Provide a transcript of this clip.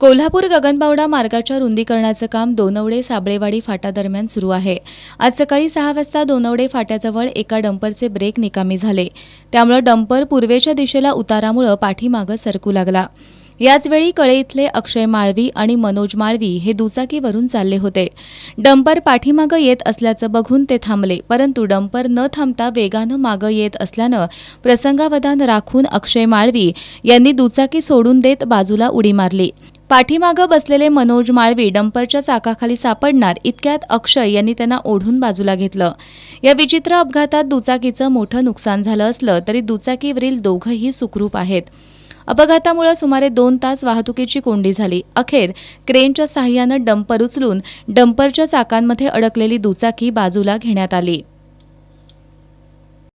कोल्हापूर गगनबावडा मार्गाच्या रुंदीकरणाचं काम दोनवडे साबळेवाडी फाटा दरम्यान सुरू आहे आज सकाळी सहा वाजता दोनवडे फाट्याजवळ एका डंपरचे ब्रेक निकामी झाले त्यामुळे डंपर पूर्वेच्या दिशेला उतारामुळं पाठीमागं सरकू लागला याचवेळी कळे इथले अक्षय माळवी आणि मनोज माळवी हे दुचाकीवरून चालले होते डंपर पाठीमागं येत असल्याचं बघून ते थांबले परंतु डंपर न थांबता वेगानं मागं येत असल्यानं प्रसंगावधान राखून अक्षय माळवी यांनी दुचाकी सोडून देत बाजूला उडी मारली पाठीमागं बसलेले मनोज माळवी डंपरच्या चाकाखाली सापडणार इतक्यात अक्षय यांनी त्यांना ओढून बाजूला घेतलं या विचित्र अपघातात दुचाकीचं मोठं नुकसान झालं असलं तरी दुचाकीवरील दोघंही सुखरूप आहेत अपघातामुळे सुमारे दोन तास वाहतुकीची कोंडी झाली अखेर क्रेनच्या साह्यानं डंपर उचलून डंपरच्या चाकांमध्ये अडकलेली दुचाकी बाजूला घेण्यात आली